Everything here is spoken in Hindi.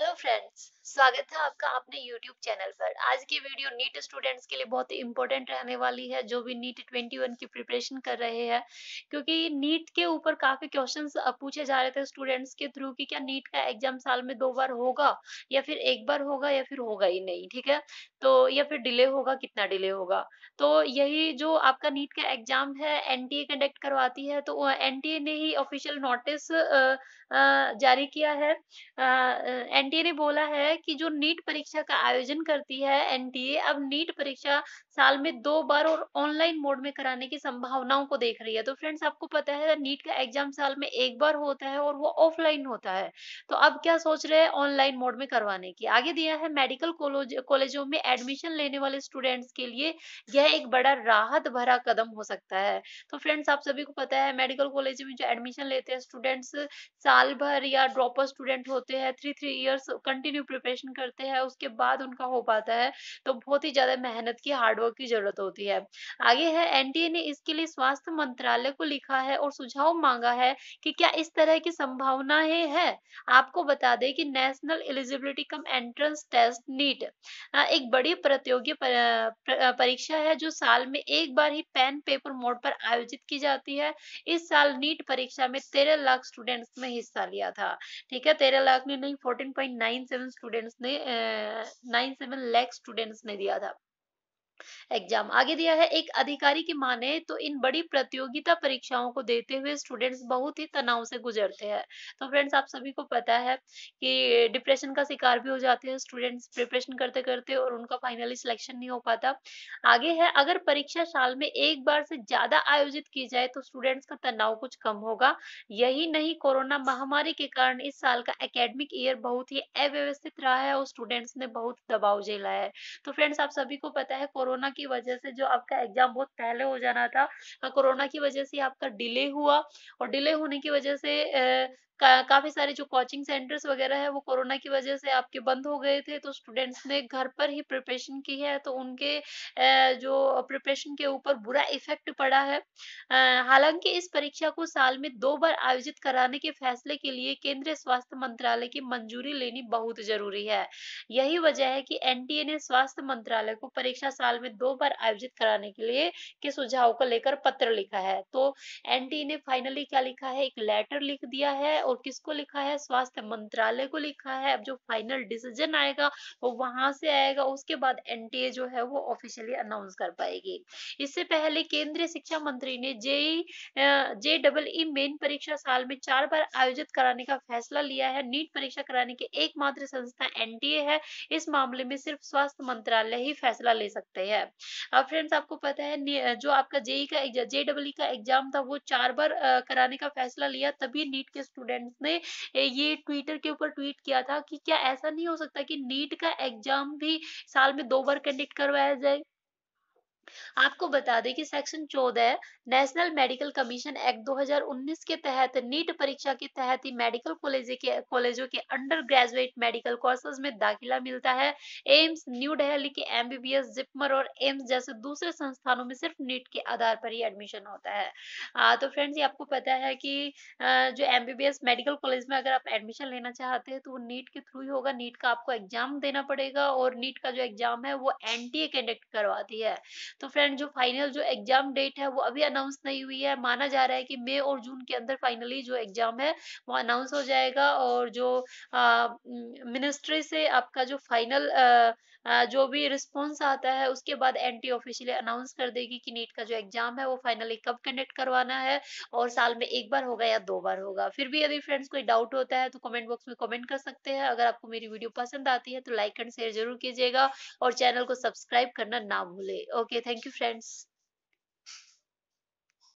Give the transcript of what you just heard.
हेलो फ्रेंड्स स्वागत है आपका अपने यूट्यूब चैनल पर आज की वीडियो नीट स्टूडेंट्स के लिए बहुत ही इंपॉर्टेंट रहने वाली है जो भी नीट 21 की प्रिपरेशन कर रहे हैं क्योंकि नीट के ऊपर काफी क्वेश्चंस पूछे जा रहे थे स्टूडेंट्स के थ्रू कि क्या नीट का एग्जाम साल में दो बार होगा या फिर एक बार होगा या फिर होगा ही नहीं ठीक है तो या फिर डिले होगा कितना डिले होगा तो यही जो आपका नीट का एग्जाम है एनटीए कंडक्ट करवाती है तो एनटीए ने ही ऑफिशियल नोटिस जारी किया है एन एनटीए ने बोला है कि जो नीट परीक्षा का आयोजन करती है एनटीए अब नीट परीक्षा साल में दो बार और ऑनलाइन मोड में कराने की संभावनाओं को देख रही है तो फ्रेंड्स आपको पता है नीट का एग्जाम साल में एक बार होता है और वो ऑफलाइन होता है तो अब क्या सोच रहे हैं ऑनलाइन मोड में करवाने की आगे दिया है मेडिकल कॉलेजों में एडमिशन लेने वाले स्टूडेंट्स के लिए यह एक बड़ा राहत भरा कदम हो सकता है तो फ्रेंड्स आप सभी को पता है मेडिकल कॉलेज में जो एडमिशन लेते हैं स्टूडेंट्स साल भर या ड्रॉपर स्टूडेंट होते हैं three three year teachers continue preparation करते हैं उसके बाद उनका हो पाता है तो बहुत ही ज्यादा मेहनत की हार्डवर्क की जरूरत होती है आगे है एनटीए ने इसके लिए स्वास्थ्य मंत्रालय को लिखा है और सुझाव मांगा है कि क्या इस तरह की संभावनाएं है आपको बता दें कि National Eligibility cum Entrance Test NEET एक बड़ी प्रतियोगी परीक्षा है जो साल में एक बार ही पेन पेपर मोड पर आयोजित की जाती है इस साल नीट e परीक्षा में तेरह लाख स्टूडेंट्स ने हिस्सा लिया था ठीक है तेरह लाख ने नहीं fourteen point nine seven students ने नाइन सेवन लैख स्टूडेंट्स ने दिया था एग्जाम आगे दिया है एक अधिकारी की माने तो इन बड़ी प्रतियोगिता परीक्षाओं को देते हुए स्टूडेंट्स बहुत ही तनाव से गुजरते हैं तो फ्रेंड्स आप सभी को पता है कि डिप्रेशन का शिकार भी हो जाते हैं स्टूडेंट्स प्रिपरेशन करते करते और उनका फाइनली सिलेक्शन नहीं हो पाता आगे है अगर परीक्षा साल में एक बार से ज्यादा आयोजित की जाए तो स्टूडेंट्स का तनाव कुछ कम होगा यही नहीं कोरोना महामारी के कारण इस साल का अकेडमिक ईयर बहुत ही अव्यवस्थित रहा है और स्टूडेंट्स ने बहुत दबाव झेला है तो फ्रेंड्स आप सभी को पता है कोरोना की वजह से जो आपका एग्जाम बहुत पहले हो जाना था हाँ, कोरोना की वजह से आपका डिले हुआ और डिले होने की वजह से का, काफी सारे जो कोचिंग सेंटर्स वगैरह है वो कोरोना की वजह से आपके बंद हो गए थे तो स्टूडेंट्स ने घर पर ही प्रिपरेशन की है तो उनके जो प्रिपरेशन के ऊपर बुरा इफेक्ट पड़ा है हालांकि इस परीक्षा को साल में दो बार आयोजित कराने के फैसले के लिए केंद्रीय स्वास्थ्य मंत्रालय की मंजूरी लेनी बहुत जरूरी है यही वजह है कि एनटीए ने स्वास्थ्य मंत्रालय को परीक्षा साल में दो बार आयोजित कराने के लिए के सुझाव को लेकर पत्र लिखा है तो एनटीए ने फाइनली क्या लिखा है एक लेटर लिख दिया है और किसको लिखा है स्वास्थ्य मंत्रालय को लिखा है अब जो फाइनल डिसीजन आएगा वो वहां से आएगा उसके बाद एनटीए जो है वो ऑफिशियली अनाउंस कर पाएगी इससे पहले केंद्रीय शिक्षा मंत्री ने JEE J double E Main परीक्षा साल में चार बार आयोजित कराने का फैसला लिया है नीट परीक्षा कराने की एकमात्र संस्था एनटीए है इस मामले में सिर्फ स्वास्थ्य मंत्रालय ही फैसला ले सकते हैं अब फ्रेंड्स आपको पता है जो आपका जेई का जेडब्ल्यू का एग्जाम था वो चार बार कराने का फैसला लिया तभी नीट के स्टूडेंट फ्रेंड्स ने ये ट्विटर के ऊपर ट्वीट किया था कि क्या ऐसा नहीं हो सकता कि नीट का एग्जाम भी साल में दो बार कंडक्ट करवाया जाए आपको बता दें कि सेक्शन चौदह नेशनल मेडिकल कमीशन एक्ट 2019 के तहत नीट परीक्षा के तहत ही मेडिकल कॉलेज के कॉलेजों के अंडर ग्रेजुएट मेडिकल कोर्सेज में दाखिला मिलता है एम्स न्यू दिल्ली के एमबीबीएस जिपमर और एम्स जैसे दूसरे संस्थानों में सिर्फ नीट के आधार पर ही एडमिशन होता है आ, तो फ्रेंड्स ये आपको पता है की जो एमबीबीएस मेडिकल कॉलेज में अगर आप एडमिशन लेना चाहते हैं तो वो नीट के थ्रू ही होगा नीट का आपको एग्जाम देना पड़ेगा और नीट का जो एग्जाम है वो एनटीए कंडक्ट करवाती है तो फ्रेंड जो फाइनल जो एग्जाम डेट है वो अभी अनाउंस नहीं हुई है माना जा रहा है कि मई और जून के अंदर फाइनली जो एग्जाम है वो अनाउंस हो जाएगा और जो मिनिस्ट्री से आपका जो फाइनल जो भी रिस्पॉन्स आता है उसके बाद टी ऑफिशियली अनाउंस कर देगी कि नीट का जो एग्जाम है वो फाइनली कब कंडक्ट करवाना है और साल में एक बार होगा या दो बार होगा फिर भी यदि फ्रेंड्स कोई डाउट होता है तो कमेंट बॉक्स में कमेंट कर सकते हैं अगर आपको मेरी वीडियो पसंद आती है तो लाइक एंड शेयर जरूर कीजिएगा और चैनल को सब्सक्राइब करना ना भूले ओके Thank you, friends.